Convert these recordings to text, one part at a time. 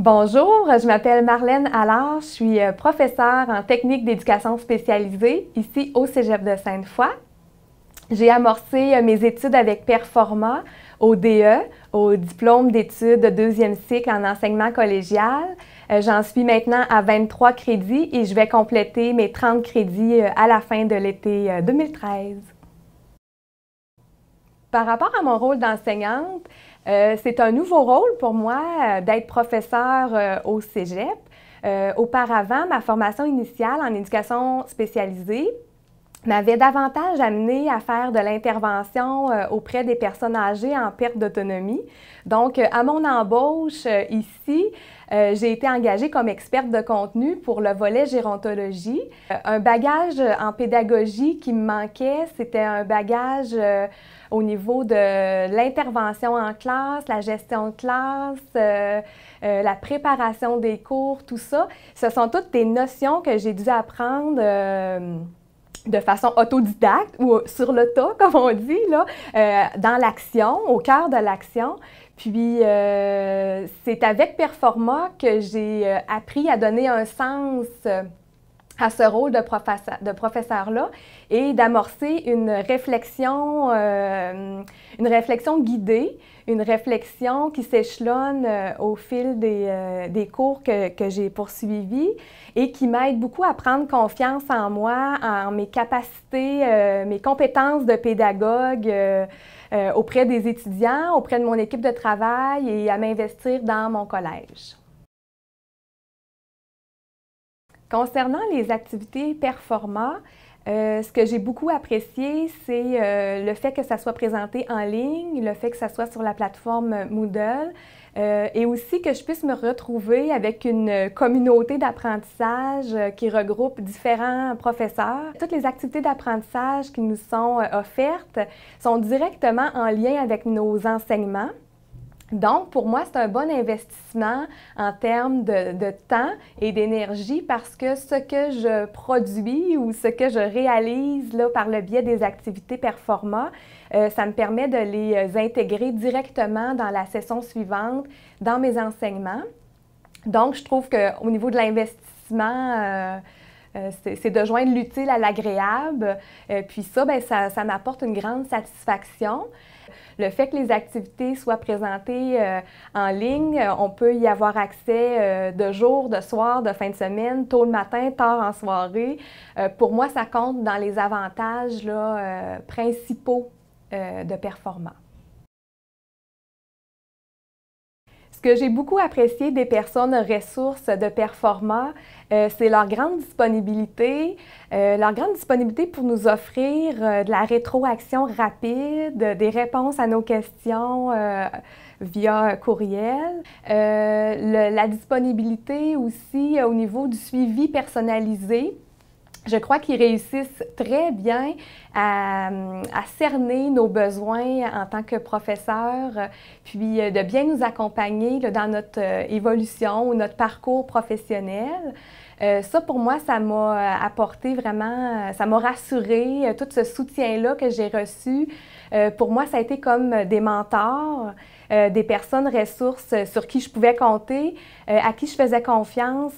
Bonjour, je m'appelle Marlène Allard, je suis euh, professeure en technique d'éducation spécialisée ici au Cégep de Sainte-Foy. J'ai amorcé euh, mes études avec Performa au DE, au diplôme d'études de deuxième cycle en enseignement collégial. Euh, j'en suis maintenant à 23 crédits et je vais compléter mes 30 crédits à la fin de l'été 2013. Par rapport à mon rôle d'enseignante, euh, c'est un nouveau rôle pour moi euh, d'être professeur euh, au Cégep. auparavant, ma formation initiale en éducation spécialisée m'avait davantage amené à faire de l'intervention euh, auprès des personnes âgées en perte d'autonomie. Donc, euh, à mon embauche euh, ici, j'ai été engagée comme experte de contenu pour le volet gérontologie. un bagage en pédagogie qui me manquait, c'était un bagage au niveau de l'intervention en classe, la gestion de classe, la préparation des cours, tout ça. Ce sont toutes des notions que j'ai dû apprendre de façon autodidacte ou sur le tas, comme on dit, là, euh, dans l'action, au cœur de l'action. Puis euh, c'est avec Performa que j'ai euh, appris à donner un sens à ce rôle de professeur-là de professeur et d'amorcer une réflexion, euh, une réflexion guidée, une réflexion qui s'échelonne euh, au fil euh, des, cours que, que j'ai poursuivis et qui m'aide beaucoup à prendre confiance en moi, en mes capacités, mes compétences de pédagogue auprès des étudiants, auprès de mon équipe de travail et à m'investir dans mon collège. Concernant les activités performantes, euh, ce que j'ai beaucoup apprécié, c'est euh, le fait que ça soit présenté en ligne, le fait que ça soit sur la plateforme euh, Moodle et aussi que je puisse me retrouver avec une communauté d'apprentissage qui regroupe différents professeurs. Toutes les activités d'apprentissage qui nous sont offertes sont directement en lien avec nos enseignements. Donc, pour moi, c'est un bon investissement en termes de, temps et d'énergie parce que ce que je produis ou ce que je réalise là, par le biais des activités performa, euh, ça me permet de les euh, intégrer directement dans la session suivante, dans mes enseignements. Donc, je trouve qu'au niveau de l'investissement, euh, c'est de joindre l'utile à l'agréable. puis ça, ben, ça, ça m'apporte une grande satisfaction. Le fait que les activités soient présentées euh, en ligne, euh, on peut y avoir accès euh, de jour, de soir, de fin de semaine, tôt le matin, tard en soirée. pour moi, ça compte dans les avantages principaux de performance. que j'ai beaucoup apprécié des personnes ressources de performants, euh, c'est leur grande disponibilité, euh, leur grande disponibilité pour nous offrir euh, de la rétroaction rapide, des réponses à nos questions via courriel, la disponibilité aussi au niveau du suivi personnalisé je crois qu'ils réussissent très bien à, cerner nos besoins en tant que professeurs, puis euh, de bien nous accompagner dans notre euh, évolution ou notre parcours professionnel. Euh, ça, pour moi, ça m'a euh, apporté vraiment, ça m'a rassuré, tout ce soutien-là que j'ai reçu. Euh, pour moi, ça a été comme des mentors, des personnes ressources sur qui je pouvais compter, à qui je faisais confiance.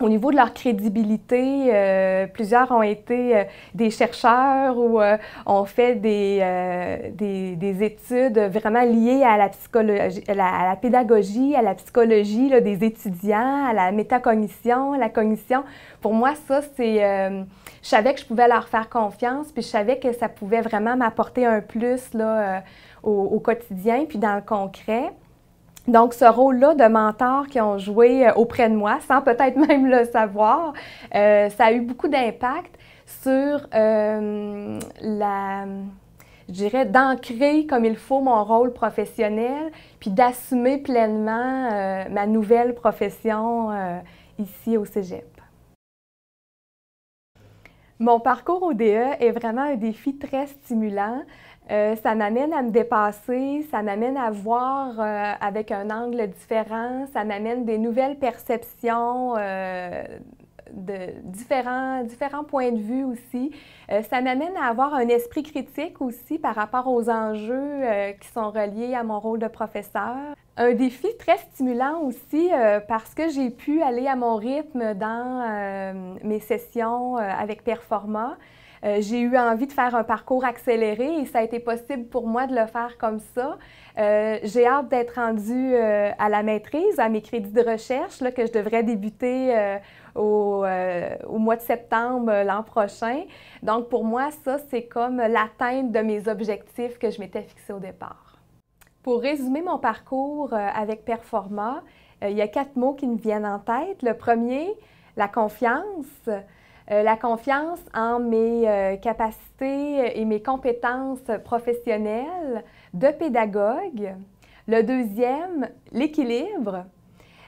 Au niveau de leur crédibilité, euh, plusieurs ont été euh, des chercheurs ou euh, ont fait des, des, des, études vraiment liées à la psychologie, à la, pédagogie, à la psychologie là, des étudiants, à la métacognition, la cognition. Pour moi, ça, c'est, je savais que je pouvais leur faire confiance, puis je savais que ça pouvait vraiment m'apporter un plus là, au, au, quotidien, puis dans le concret. Donc, ce rôle-là de mentor qui ont joué euh, auprès de moi, sans peut-être même le savoir, euh, ça a eu beaucoup d'impact sur euh, la, je dirais, d'ancrer comme il faut mon rôle professionnel, puis d'assumer pleinement ma nouvelle profession ici au Cégep. Mon parcours au DE est vraiment un défi très stimulant. Euh, ça m'amène à me dépasser, ça m'amène à voir euh, avec un angle différent, ça m'amène des nouvelles perceptions euh, de différents, différents points de vue aussi. ça m'amène à avoir un esprit critique aussi par rapport aux enjeux qui sont reliés à mon rôle de professeur. Un défi très stimulant aussi parce que j'ai pu aller à mon rythme dans mes sessions avec Performa. Euh, j'ai eu envie de faire un parcours accéléré et ça a été possible pour moi de le faire comme ça. Euh, j'ai hâte d'être rendue euh, à la maîtrise, à mes crédits de recherche que je devrais débuter au, au, mois de septembre l'an prochain. Donc pour moi, ça, c'est comme l'atteinte de mes objectifs que je m'étais fixée au départ. Pour résumer mon parcours avec Performa, il y a quatre mots qui me viennent en tête. Le premier, la confiance. Euh, la confiance en mes euh, capacités et mes compétences professionnelles de pédagogue. Le deuxième, l'équilibre.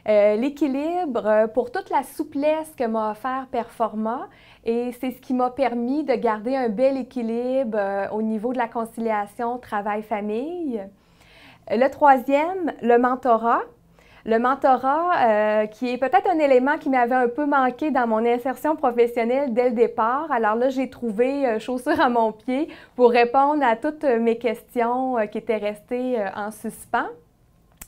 Euh, l'équilibre pour toute la souplesse que m'a offert Performa et c'est ce qui m'a permis de garder un bel équilibre au niveau de la conciliation travail-famille. Le troisième, le mentorat. Le mentorat, euh, qui est peut-être un élément qui m'avait un peu manqué dans mon insertion professionnelle dès le départ. Alors là, j'ai trouvé euh, chaussures chaussure à mon pied pour répondre à toutes euh, mes questions qui étaient restées en suspens.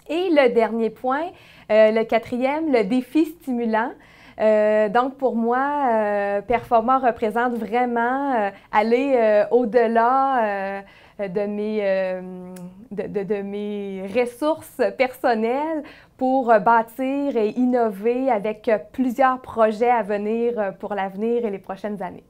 Et le dernier point, le quatrième, le défi stimulant. donc, pour moi, performant représente vraiment aller au-delà euh, de mes, euh, de, mes ressources personnelles pour euh, bâtir et innover avec plusieurs projets à venir pour l'avenir et les prochaines années.